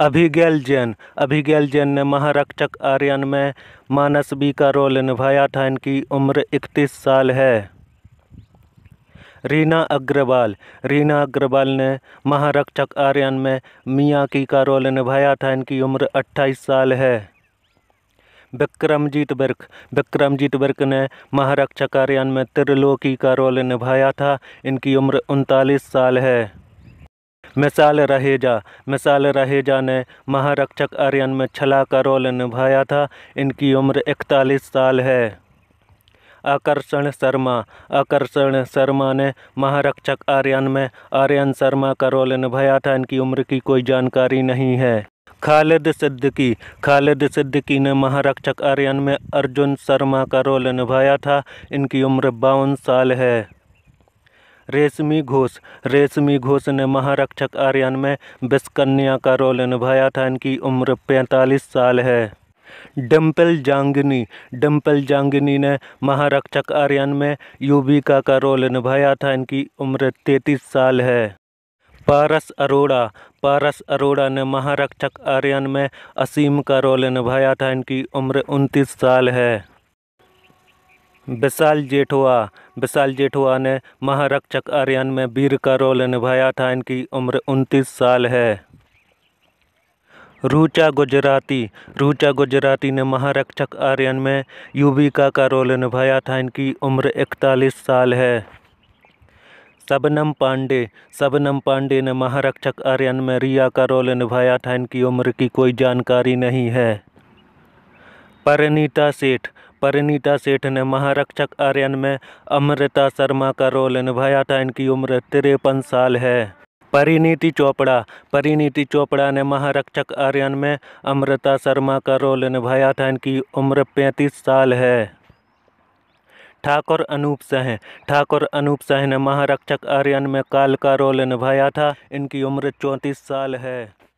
अभिगेल जैन अभिगेल जैन ने महारक्षक आर्यन में मानस बी का रोल निभाया था इनकी उम्र इकतीस साल है रीना अग्रवाल रीना अग्रवाल ने महारक्षक आर्यन में मियाँ की का रोल निभाया था इनकी उम्र 28 साल है विक्रमजीत बिर्क विक्रमजीत बिर्क ने महारक्षक आर्यन में त्रिलोकी का रोल निभाया था इनकी उम्र उनतालीस साल है मिसाल रहेजा मिसाल रहेजा ने महारक्षक आर्यन में छला का रोल निभाया था इनकी उम्र इकतालीस साल है आकर्षण शर्मा आकर्षण शर्मा ने महारक्षक आर्यन में आर्यन शर्मा का रोल निभाया था इनकी उम्र की कोई जानकारी नहीं है खालिद सिद्दीकी खालिद सिद्दीकी ने महारक्षक आर्यन में अर्जुन शर्मा का रोल निभाया था इनकी उम्र बावन साल है रेशमी घोष रेशमी घोष ने महारक्षक आर्यन में बिस्कन्या का रोल निभाया था इनकी उम्र 45 साल है डिम्पल जांगनी डिम्पल जांगनी ने महारक्षक आर्यन में यूबिका का रोल निभाया था इनकी उम्र 33 साल है पारस अरोड़ा पारस अरोड़ा ने महारक्षक आर्यन में असीम का रोल निभाया था इनकी उम्र 29 साल है विशाल जेठवा विशाल जेठवा ने महारक्षक आर्यन में वीर का रोल निभाया था इनकी उम्र 29 साल है रूचा गुजराती रूचा गुजराती ने महारक्षक आर्यन में युविका का रोल निभाया था इनकी उम्र 41 साल है सबनम पांडे सबनम पांडे ने महारक्षक आर्यन में रिया का रोल निभाया था इनकी उम्र की कोई जानकारी नहीं है परिणीता सेठ परिणीता सेठ ने महारक्षक आर्यन में अमृता शर्मा का रोल निभाया था इनकी उम्र तिरपन साल है परिणीति चोपड़ा परिणीति चोपड़ा ने महारक्षक आर्यन में अमृता शर्मा का रोल निभाया था इनकी उम्र पैंतीस साल है ठाकुर अनूप सह ठाकुर अनूप शाह ने महारक्षक आर्यन में काल का रोल निभाया था इनकी उम्र चौंतीस साल है